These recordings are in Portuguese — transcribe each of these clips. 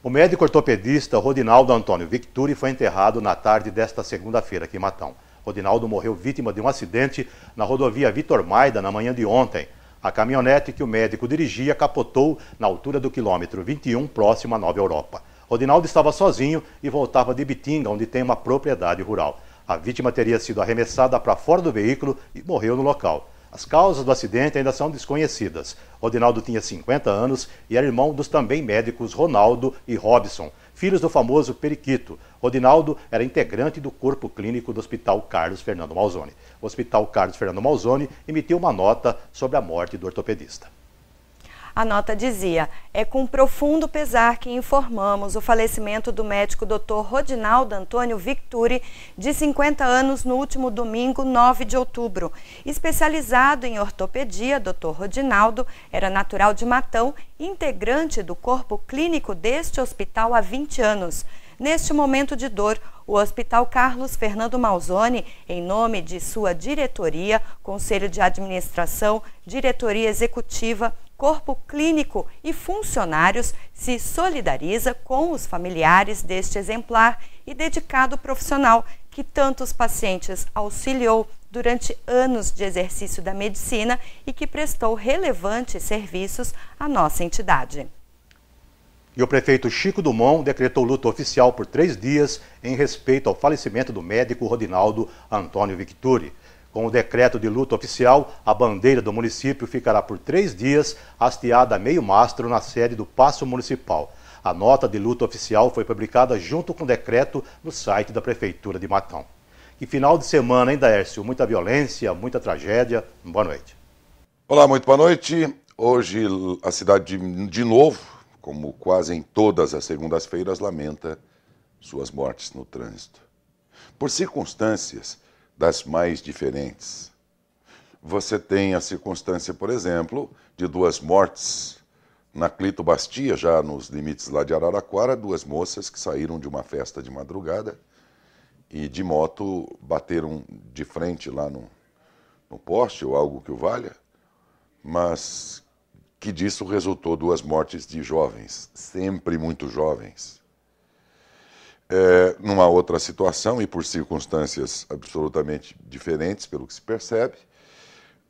O médico ortopedista Rodinaldo Antônio Victuri foi enterrado na tarde desta segunda-feira aqui em Matão. Rodinaldo morreu vítima de um acidente na rodovia Vitor Maida na manhã de ontem. A caminhonete que o médico dirigia capotou na altura do quilômetro 21, próximo à Nova Europa. Rodinaldo estava sozinho e voltava de Bitinga, onde tem uma propriedade rural. A vítima teria sido arremessada para fora do veículo e morreu no local. As causas do acidente ainda são desconhecidas. Rodinaldo tinha 50 anos e era irmão dos também médicos Ronaldo e Robson, filhos do famoso Periquito. Rodinaldo era integrante do corpo clínico do Hospital Carlos Fernando Malzone. O Hospital Carlos Fernando Malzone emitiu uma nota sobre a morte do ortopedista. A nota dizia: É com profundo pesar que informamos o falecimento do médico Dr. Rodinaldo Antônio Victuri, de 50 anos, no último domingo, 9 de outubro. Especializado em ortopedia, Dr. Rodinaldo era natural de Matão, integrante do corpo clínico deste hospital há 20 anos. Neste momento de dor, o Hospital Carlos Fernando Malzone, em nome de sua diretoria, conselho de administração, diretoria executiva, corpo clínico e funcionários se solidariza com os familiares deste exemplar e dedicado profissional que tantos pacientes auxiliou durante anos de exercício da medicina e que prestou relevantes serviços à nossa entidade. E o prefeito Chico Dumont decretou luto oficial por três dias em respeito ao falecimento do médico Rodinaldo Antônio Victuri. Com o decreto de luto oficial, a bandeira do município ficará por três dias hasteada a meio mastro na sede do Paço Municipal. A nota de luto oficial foi publicada junto com o decreto no site da Prefeitura de Matão. Que final de semana, hein, Daércio? Muita violência, muita tragédia. Boa noite. Olá, muito boa noite. Hoje a cidade, de novo, como quase em todas as segundas-feiras, lamenta suas mortes no trânsito. Por circunstâncias das mais diferentes. Você tem a circunstância, por exemplo, de duas mortes na Clito Bastia, já nos limites lá de Araraquara, duas moças que saíram de uma festa de madrugada e de moto bateram de frente lá no, no poste ou algo que o valha, mas que disso resultou duas mortes de jovens, sempre muito jovens é, numa outra situação e por circunstâncias absolutamente diferentes, pelo que se percebe.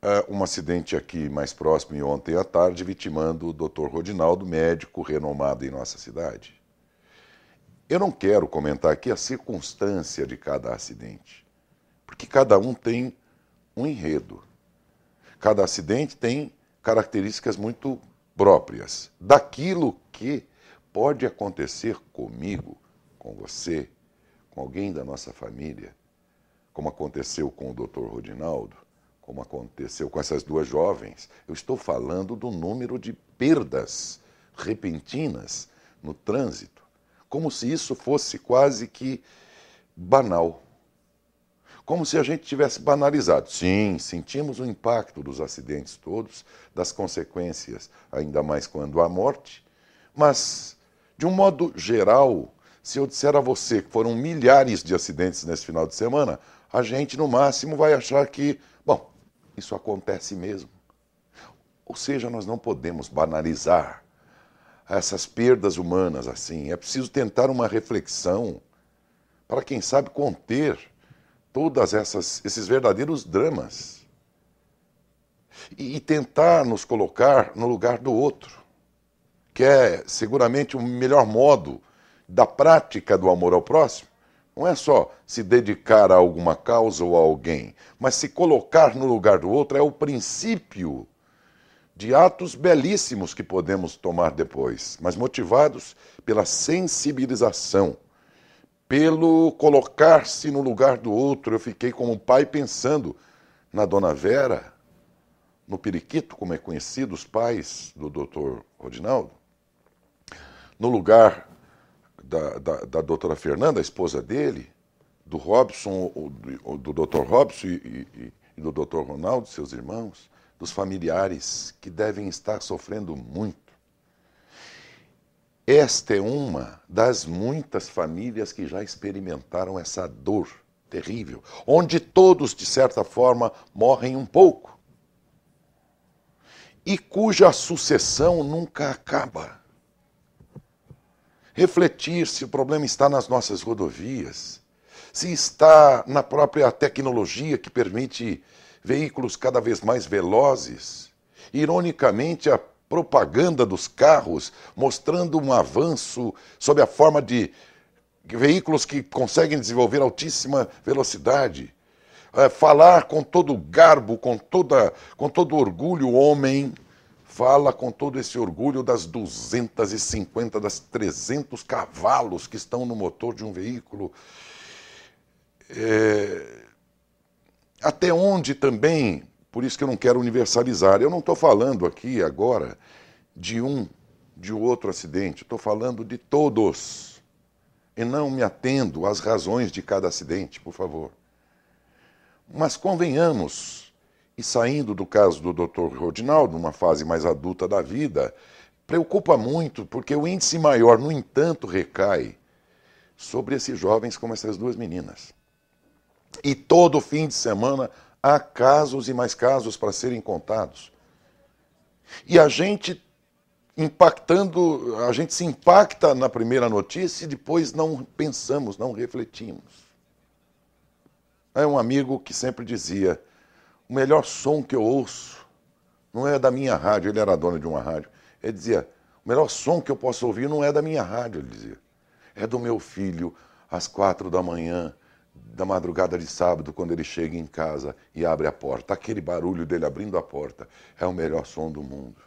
É, um acidente aqui mais próximo e ontem à tarde, vitimando o doutor Rodinaldo, médico renomado em nossa cidade. Eu não quero comentar aqui a circunstância de cada acidente, porque cada um tem um enredo. Cada acidente tem características muito próprias daquilo que pode acontecer comigo com você, com alguém da nossa família, como aconteceu com o Dr. Rodinaldo, como aconteceu com essas duas jovens, eu estou falando do número de perdas repentinas no trânsito, como se isso fosse quase que banal. Como se a gente tivesse banalizado. Sim, sentimos o impacto dos acidentes todos, das consequências, ainda mais quando há morte, mas, de um modo geral, se eu disser a você que foram milhares de acidentes nesse final de semana, a gente no máximo vai achar que, bom, isso acontece mesmo. Ou seja, nós não podemos banalizar essas perdas humanas assim. É preciso tentar uma reflexão para, quem sabe, conter todas essas esses verdadeiros dramas e, e tentar nos colocar no lugar do outro, que é seguramente o melhor modo da prática do amor ao próximo não é só se dedicar a alguma causa ou a alguém, mas se colocar no lugar do outro é o princípio de atos belíssimos que podemos tomar depois, mas motivados pela sensibilização, pelo colocar-se no lugar do outro. Eu fiquei como pai pensando na dona Vera, no periquito, como é conhecido os pais do doutor Rodinaldo, no lugar da, da, da doutora Fernanda, a esposa dele, do Robson, do, doutor Robson e, e, e do doutor Ronaldo, seus irmãos, dos familiares que devem estar sofrendo muito. Esta é uma das muitas famílias que já experimentaram essa dor terrível, onde todos, de certa forma, morrem um pouco e cuja sucessão nunca acaba refletir se o problema está nas nossas rodovias, se está na própria tecnologia que permite veículos cada vez mais velozes. Ironicamente, a propaganda dos carros mostrando um avanço sob a forma de veículos que conseguem desenvolver altíssima velocidade. É, falar com todo garbo, com, toda, com todo orgulho, homem, fala com todo esse orgulho das 250, das 300 cavalos que estão no motor de um veículo. É... Até onde também, por isso que eu não quero universalizar, eu não estou falando aqui agora de um, de outro acidente, estou falando de todos. E não me atendo às razões de cada acidente, por favor. Mas convenhamos, e saindo do caso do Dr. Rodinaldo, numa fase mais adulta da vida, preocupa muito, porque o índice maior, no entanto, recai sobre esses jovens como essas duas meninas. E todo fim de semana há casos e mais casos para serem contados. E a gente impactando, a gente se impacta na primeira notícia e depois não pensamos, não refletimos. É um amigo que sempre dizia: o melhor som que eu ouço não é da minha rádio, ele era dono de uma rádio. Ele dizia: o melhor som que eu posso ouvir não é da minha rádio, ele dizia. É do meu filho, às quatro da manhã, da madrugada de sábado, quando ele chega em casa e abre a porta. Aquele barulho dele abrindo a porta é o melhor som do mundo.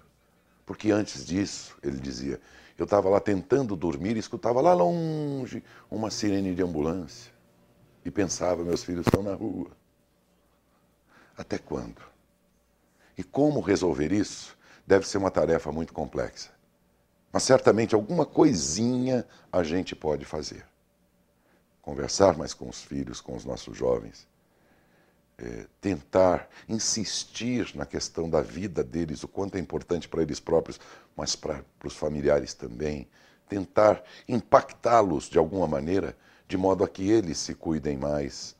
Porque antes disso, ele dizia, eu estava lá tentando dormir e escutava lá longe uma sirene de ambulância. E pensava, meus filhos estão na rua. Até quando? E como resolver isso deve ser uma tarefa muito complexa. Mas certamente alguma coisinha a gente pode fazer. Conversar mais com os filhos, com os nossos jovens. É, tentar insistir na questão da vida deles, o quanto é importante para eles próprios, mas para os familiares também. Tentar impactá-los de alguma maneira, de modo a que eles se cuidem mais,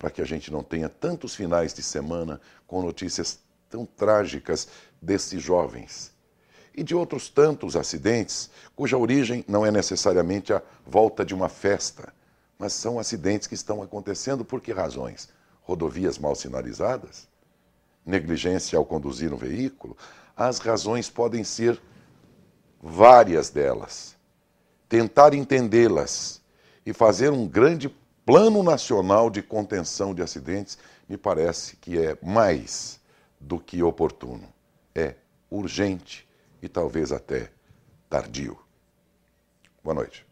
para que a gente não tenha tantos finais de semana com notícias tão trágicas desses jovens e de outros tantos acidentes cuja origem não é necessariamente a volta de uma festa, mas são acidentes que estão acontecendo por que razões? Rodovias mal sinalizadas? Negligência ao conduzir um veículo? As razões podem ser várias delas. Tentar entendê-las e fazer um grande Plano Nacional de Contenção de Acidentes me parece que é mais do que oportuno. É urgente e talvez até tardio. Boa noite.